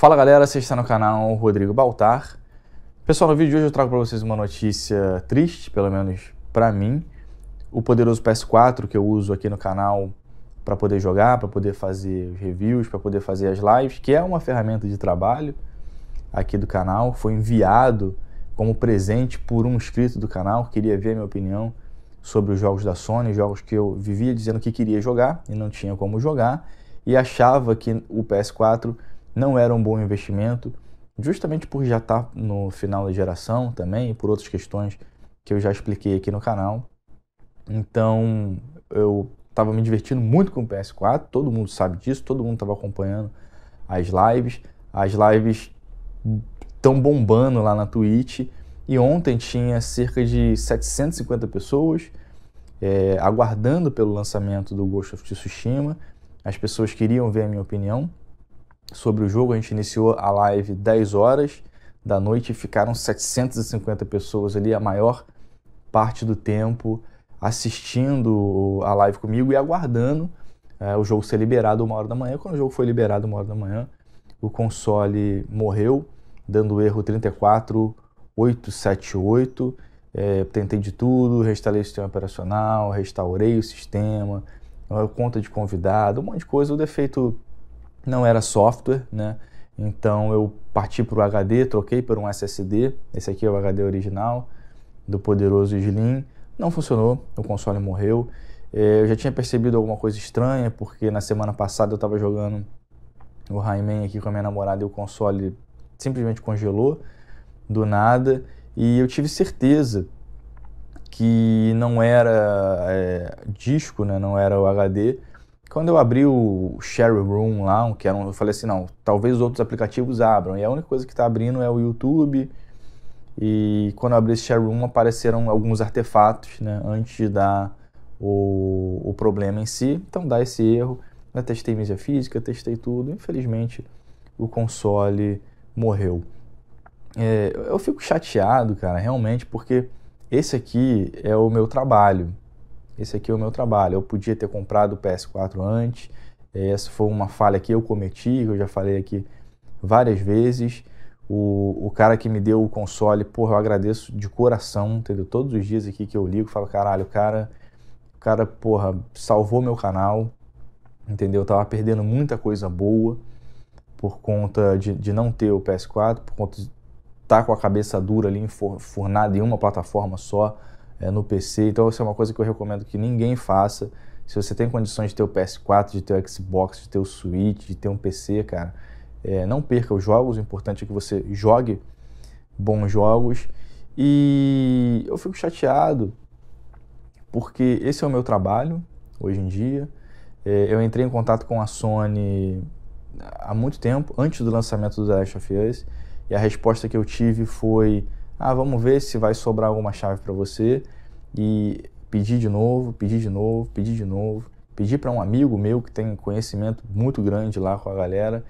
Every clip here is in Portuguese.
Fala galera, você está no canal Rodrigo Baltar. Pessoal, no vídeo de hoje eu trago para vocês uma notícia triste, pelo menos para mim. O poderoso PS4 que eu uso aqui no canal para poder jogar, para poder fazer reviews, para poder fazer as lives, que é uma ferramenta de trabalho aqui do canal, foi enviado como presente por um inscrito do canal, que queria ver a minha opinião sobre os jogos da Sony, jogos que eu vivia dizendo que queria jogar e não tinha como jogar, e achava que o PS4 não era um bom investimento, justamente por já estar tá no final da geração também e por outras questões que eu já expliquei aqui no canal. Então, eu estava me divertindo muito com o PS4, todo mundo sabe disso, todo mundo estava acompanhando as lives. As lives estão bombando lá na Twitch. E ontem tinha cerca de 750 pessoas é, aguardando pelo lançamento do Ghost of Tsushima. As pessoas queriam ver a minha opinião sobre o jogo. A gente iniciou a live 10 horas da noite, ficaram 750 pessoas ali, a maior parte do tempo assistindo a live comigo e aguardando é, o jogo ser liberado uma hora da manhã. Quando o jogo foi liberado uma hora da manhã, o console morreu, dando o erro 34878. É, tentei de tudo, restaurei o sistema operacional, restaurei o sistema, é, conta de convidado, um monte de coisa, o defeito não era software, né? Então eu parti para o HD, troquei por um SSD. Esse aqui é o HD original do poderoso Slim. Não funcionou, o console morreu. É, eu já tinha percebido alguma coisa estranha, porque na semana passada eu estava jogando o Rayman aqui com a minha namorada e o console simplesmente congelou do nada. E eu tive certeza que não era é, disco, né? não era o HD, quando eu abri o Share Room lá, que era um, eu falei assim, não, talvez os outros aplicativos abram. E a única coisa que está abrindo é o YouTube. E quando eu abri esse Share Room apareceram alguns artefatos, né, antes de dar o, o problema em si. Então dá esse erro. Eu testei mídia física, testei tudo. Infelizmente, o console morreu. É, eu fico chateado, cara, realmente, porque esse aqui é o meu trabalho esse aqui é o meu trabalho. Eu podia ter comprado o PS4 antes, é, essa foi uma falha que eu cometi, que eu já falei aqui várias vezes. O, o cara que me deu o console, porra, eu agradeço de coração, entendeu? Todos os dias aqui que eu ligo, falo, caralho, o cara, o cara, porra, salvou meu canal, entendeu? Eu tava perdendo muita coisa boa por conta de, de não ter o PS4, por conta de estar tá com a cabeça dura ali, enfurnada em uma plataforma só, é, no PC. Então, isso é uma coisa que eu recomendo que ninguém faça. Se você tem condições de ter o PS4, de ter o Xbox, de ter o Switch, de ter um PC, cara, é, não perca os jogos. O importante é que você jogue bons jogos. E eu fico chateado porque esse é o meu trabalho hoje em dia. É, eu entrei em contato com a Sony há muito tempo, antes do lançamento do The Last of Us, e a resposta que eu tive foi ah, vamos ver se vai sobrar alguma chave para você e pedir de novo, pedir de novo, pedir de novo, pedir para um amigo meu que tem conhecimento muito grande lá com a galera,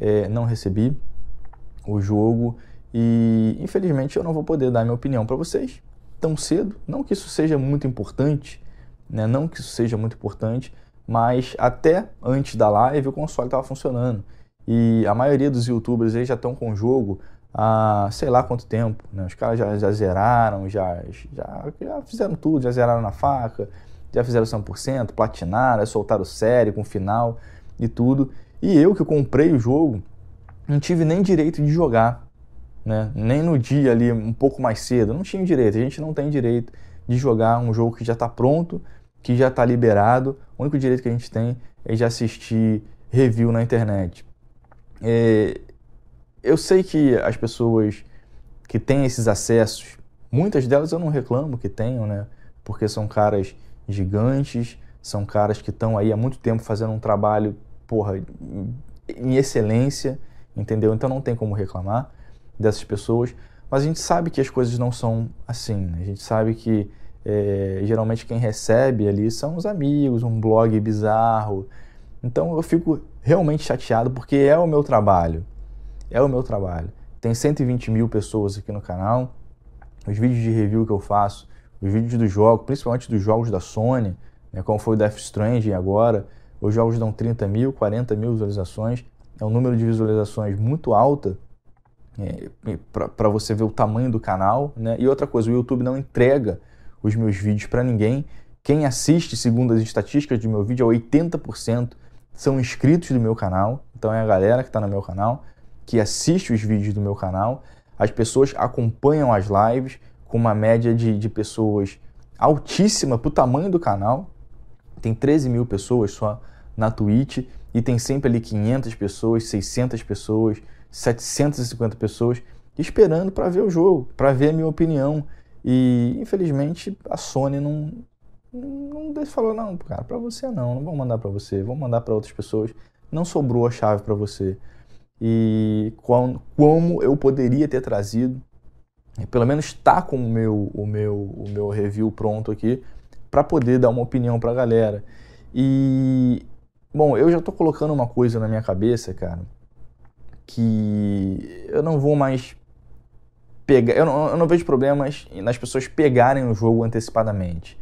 é, não recebi o jogo e infelizmente eu não vou poder dar minha opinião para vocês tão cedo. Não que isso seja muito importante, né? Não que isso seja muito importante, mas até antes da live o console estava funcionando. E a maioria dos youtubers aí já estão com o jogo há sei lá quanto tempo. Né? Os caras já, já zeraram, já, já, já, fizeram tudo, já zeraram na faca, já fizeram 100%, platinaram, soltaram série com final e tudo. E eu que comprei o jogo, não tive nem direito de jogar. Né? Nem no dia ali, um pouco mais cedo, não tinha direito. A gente não tem direito de jogar um jogo que já está pronto, que já está liberado. O único direito que a gente tem é de assistir review na internet. É, eu sei que as pessoas que têm esses acessos, muitas delas eu não reclamo que tenham, né? Porque são caras gigantes, são caras que estão aí há muito tempo fazendo um trabalho, porra, em excelência, entendeu? Então não tem como reclamar dessas pessoas, mas a gente sabe que as coisas não são assim. Né? A gente sabe que é, geralmente quem recebe ali são os amigos, um blog bizarro. Então eu fico realmente chateado porque é o meu trabalho é o meu trabalho. Tem 120 mil pessoas aqui no canal. Os vídeos de review que eu faço, os vídeos dos jogos, principalmente dos jogos da Sony, né, como foi o Death Stranding agora, os jogos dão 30 mil, 40 mil visualizações. É um número de visualizações muito alta é, né, para você ver o tamanho do canal. Né? E outra coisa, o YouTube não entrega os meus vídeos para ninguém. Quem assiste, segundo as estatísticas do meu vídeo, é 80% são inscritos do meu canal. Então é a galera que está no meu canal que assiste os vídeos do meu canal, as pessoas acompanham as lives com uma média de, de pessoas altíssima para o tamanho do canal. Tem 13 mil pessoas só na Twitch e tem sempre ali 500 pessoas, 600 pessoas, 750 pessoas esperando para ver o jogo, para ver a minha opinião. E infelizmente a Sony não não falou não, cara, para você não, não vou mandar para você, vou mandar para outras pessoas. Não sobrou a chave para você e com, como eu poderia ter trazido, pelo menos está com o meu, o meu, o meu review pronto aqui, para poder dar uma opinião para a galera. E, bom, eu já estou colocando uma coisa na minha cabeça, cara, que eu não vou mais pegar. Eu não, eu não vejo problemas nas pessoas pegarem o jogo antecipadamente.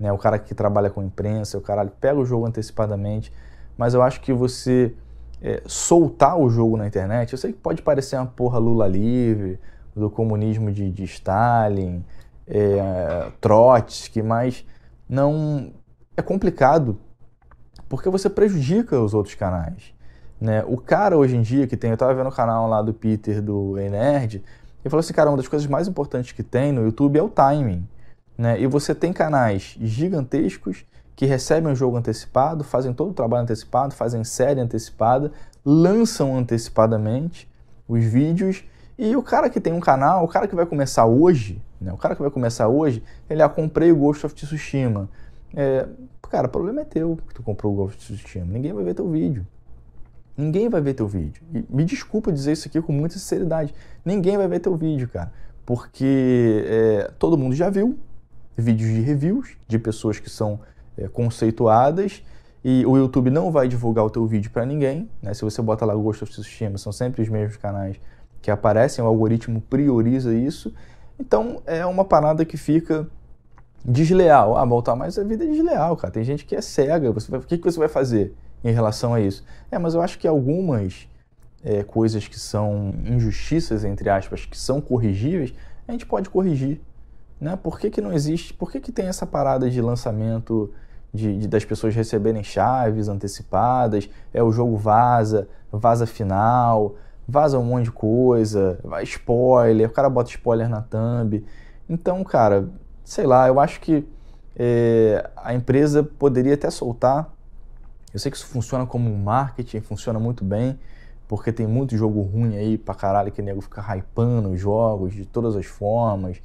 Né? O cara que trabalha com imprensa, o caralho pega o jogo antecipadamente, mas eu acho que você é, soltar o jogo na internet. Eu sei que pode parecer uma porra Lula livre, do comunismo de, de Stalin, é, Trotsky, mas não é complicado porque você prejudica os outros canais. Né? O cara hoje em dia que tem, eu estava vendo o canal lá do Peter do Enerd, ele falou assim, cara, uma das coisas mais importantes que tem no YouTube é o timing. Né? E você tem canais gigantescos que recebem o jogo antecipado, fazem todo o trabalho antecipado, fazem série antecipada, lançam antecipadamente os vídeos. E o cara que tem um canal, o cara que vai começar hoje, né? O cara que vai começar hoje, ele, ah, comprei o Ghost of Tsushima. É, cara, o problema é teu que tu comprou o Ghost of Tsushima. Ninguém vai ver teu vídeo. Ninguém vai ver teu vídeo. E me desculpa dizer isso aqui com muita sinceridade. Ninguém vai ver teu vídeo, cara. Porque é, todo mundo já viu vídeos de reviews de pessoas que são é, conceituadas e o YouTube não vai divulgar o teu vídeo para ninguém. Né? Se você bota lá Ghost of Tsushima, são sempre os mesmos canais que aparecem, o algoritmo prioriza isso. Então é uma parada que fica desleal. Ah, voltar mais a vida é desleal, cara. Tem gente que é cega. Você vai, o que, que você vai fazer em relação a isso? É, mas eu acho que algumas é, coisas que são injustiças, entre aspas, que são corrigíveis, a gente pode corrigir. Né? Por que, que não existe? Por que, que tem essa parada de lançamento de, de, das pessoas receberem chaves antecipadas, é o jogo vaza, vaza final, vaza um monte de coisa, vai spoiler, o cara bota spoiler na thumb. Então, cara, sei lá, eu acho que é, a empresa poderia até soltar. Eu sei que isso funciona como marketing, funciona muito bem, porque tem muito jogo ruim aí pra caralho que o nego fica hypando os jogos de todas as formas,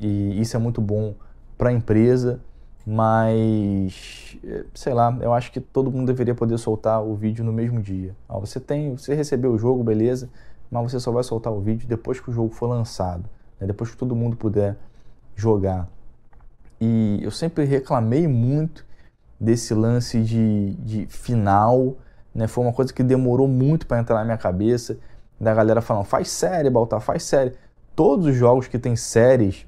e isso é muito bom pra empresa mas eh, sei lá, eu acho que todo mundo deveria poder soltar o vídeo no mesmo dia. você tem, você recebeu o jogo, beleza, mas você só vai soltar o vídeo depois que o jogo for lançado, né? depois que todo mundo puder jogar. E eu sempre reclamei muito desse lance de, de final, né? Foi uma coisa que demorou muito para entrar na minha cabeça, da galera falando, faz série, Baltar, faz série. Todos os jogos que tem séries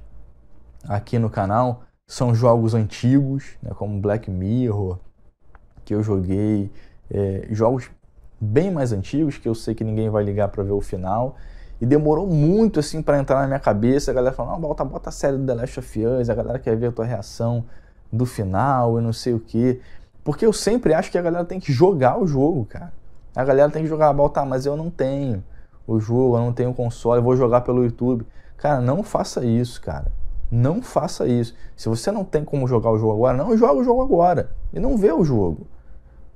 aqui no canal, são jogos antigos, né, como Black Mirror, que eu joguei, é, jogos bem mais antigos que eu sei que ninguém vai ligar para ver o final. E demorou muito assim para entrar na minha cabeça. A galera falou: "Não, bota, bota a série do The Last of Us, a galera quer ver a tua reação do final, eu não sei o quê". Porque eu sempre acho que a galera tem que jogar o jogo, cara. A galera tem que jogar a ah, tá, mas eu não tenho o jogo, eu não tenho o console, eu vou jogar pelo YouTube. Cara, não faça isso, cara. Não faça isso. Se você não tem como jogar o jogo agora, não joga o jogo agora. E não vê o jogo.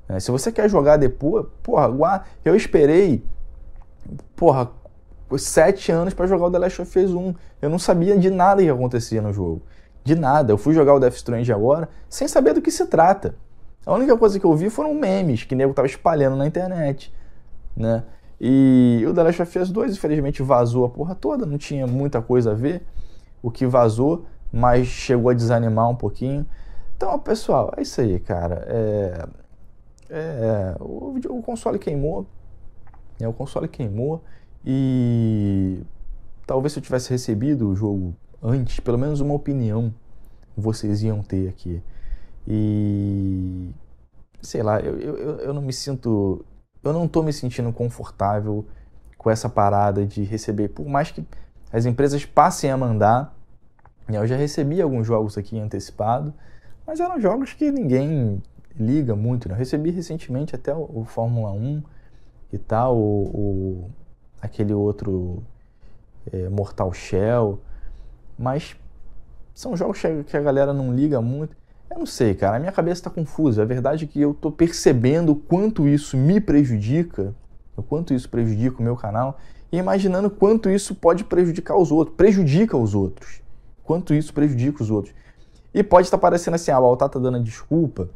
É, se você quer jogar depois, porra, eu esperei, porra, sete anos para jogar o The Last of Us 1. Eu não sabia de nada que acontecia no jogo. De nada. Eu fui jogar o Death Strange agora sem saber do que se trata. A única coisa que eu vi foram memes que o nego tava espalhando na internet, né? E o The Last of Us 2, infelizmente, vazou a porra toda, não tinha muita coisa a ver o que vazou, mas chegou a desanimar um pouquinho. Então, pessoal, é isso aí, cara. É, é, o, o, console queimou, né? o console queimou e talvez se eu tivesse recebido o jogo antes, pelo menos uma opinião vocês iam ter aqui. E sei lá, eu, eu, eu não me sinto, eu não tô me sentindo confortável com essa parada de receber, por mais que as empresas passem a mandar. Eu já recebi alguns jogos aqui antecipado, mas eram jogos que ninguém liga muito. Né? Eu recebi recentemente até o, Fórmula 1 e tal, o, o aquele outro é, Mortal Shell, mas são jogos que a galera não liga muito. Eu não sei, cara, a minha cabeça está confusa. A verdade é que eu estou percebendo o quanto isso me prejudica, o quanto isso prejudica o meu canal, e imaginando quanto isso pode prejudicar os outros, prejudica os outros. Quanto isso prejudica os outros. E pode estar tá parecendo assim, ah, o Altar tá dando a desculpa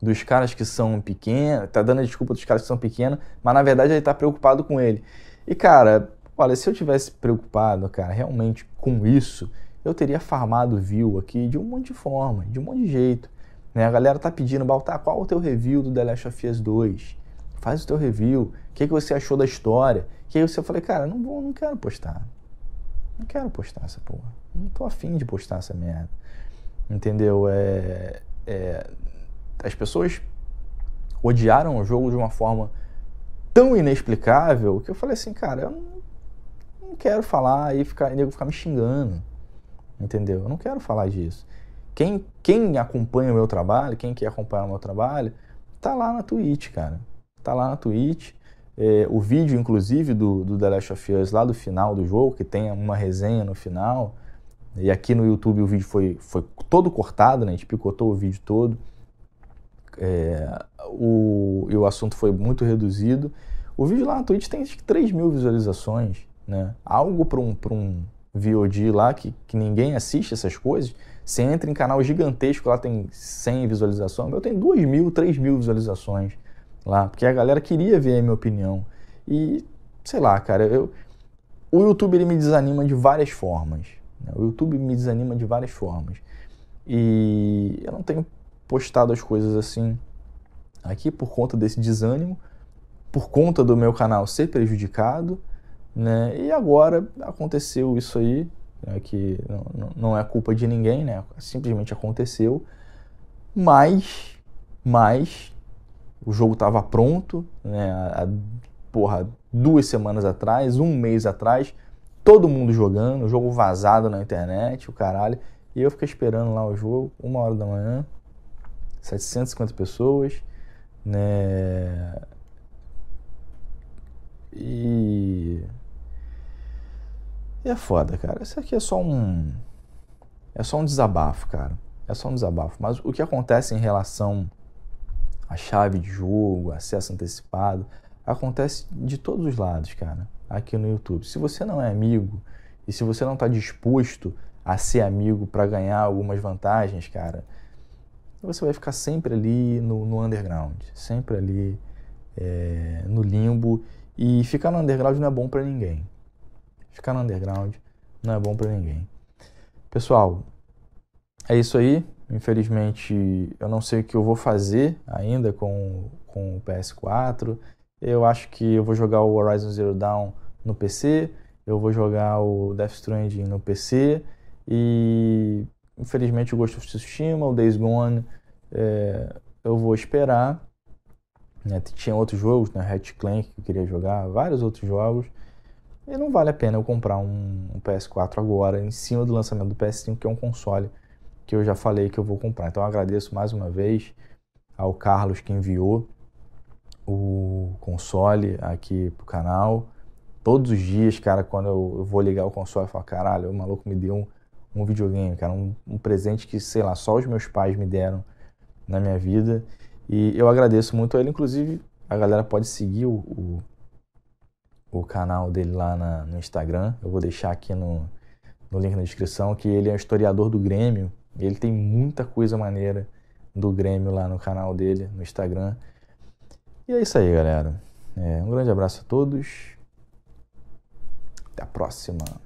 dos caras que são pequenos, tá dando a desculpa dos caras que são pequenos, mas na verdade ele tá preocupado com ele. E cara, olha, se eu tivesse preocupado, cara, realmente com isso, eu teria farmado view aqui de um monte de forma, de um monte de jeito. Né? A galera tá pedindo, Baltar, qual o teu review do The Last of Us 2? faz o teu review, o que, que você achou da história. Que aí você falei, cara, não vou, não quero postar. Não quero postar essa porra. Não tô afim de postar essa merda. Entendeu? É, é, as pessoas odiaram o jogo de uma forma tão inexplicável que eu falei assim, cara, eu não, não quero falar e ficar, nego ficar me xingando. Entendeu? Eu não quero falar disso. Quem, quem acompanha o meu trabalho, quem quer acompanhar o meu trabalho, tá lá na Twitch, cara tá lá na Twitch. É, o vídeo, inclusive, do, do The Last of Us, lá do final do jogo, que tem uma resenha no final. E aqui no YouTube o vídeo foi, foi todo cortado, né? A gente picotou o vídeo todo. É, o, e o assunto foi muito reduzido. O vídeo lá na Twitch tem acho que 3 mil visualizações, né? Algo para um, um VOD lá que, que ninguém assiste essas coisas. Você entra em canal gigantesco, lá tem 100 visualizações. Eu tenho 2 mil, 3 mil visualizações lá, porque a galera queria ver a minha opinião. E, sei lá, cara, eu, o YouTube ele me desanima de várias formas. Né? O YouTube me desanima de várias formas. E eu não tenho postado as coisas assim aqui por conta desse desânimo, por conta do meu canal ser prejudicado, né? E agora aconteceu isso aí, né? que não, não é culpa de ninguém, né? Simplesmente aconteceu. Mas, mas o jogo estava pronto, né? porra, duas semanas atrás, um mês atrás, todo mundo jogando, o jogo vazado na internet, o caralho. E eu fiquei esperando lá o jogo, uma hora da manhã, 750 pessoas, né? E. E é foda, cara. Isso aqui é só um. É só um desabafo, cara. É só um desabafo. Mas o que acontece em relação a chave de jogo, acesso antecipado. Acontece de todos os lados, cara, aqui no YouTube. Se você não é amigo e se você não está disposto a ser amigo para ganhar algumas vantagens, cara, você vai ficar sempre ali no, no underground, sempre ali é, no limbo. E ficar no underground não é bom para ninguém. Ficar no underground não é bom para ninguém. Pessoal, é isso aí. Infelizmente, eu não sei o que eu vou fazer ainda com, com o PS4. Eu acho que eu vou jogar o Horizon Zero Dawn no PC, eu vou jogar o Death Stranding no PC e, infelizmente, o Ghost of Tsushima, o Days Gone, é, eu vou esperar. Né? Tinha outros jogos, né? Hatch Clank que eu queria jogar, vários outros jogos. E não vale a pena eu comprar um, um PS4 agora, em cima do lançamento do PS5, que é um console que eu já falei que eu vou comprar. Então agradeço mais uma vez ao Carlos que enviou o console aqui pro canal. Todos os dias, cara, quando eu vou ligar o console, eu falo, caralho, o maluco me deu um, um videogame, cara, um, um presente que, sei lá, só os meus pais me deram na minha vida. E eu agradeço muito a ele. Inclusive, a galera pode seguir o, o, o canal dele lá na, no Instagram. Eu vou deixar aqui no, no link na descrição que ele é um historiador do Grêmio. Ele tem muita coisa maneira do Grêmio lá no canal dele, no Instagram. E é isso aí, galera. É, um grande abraço a todos. Até a próxima.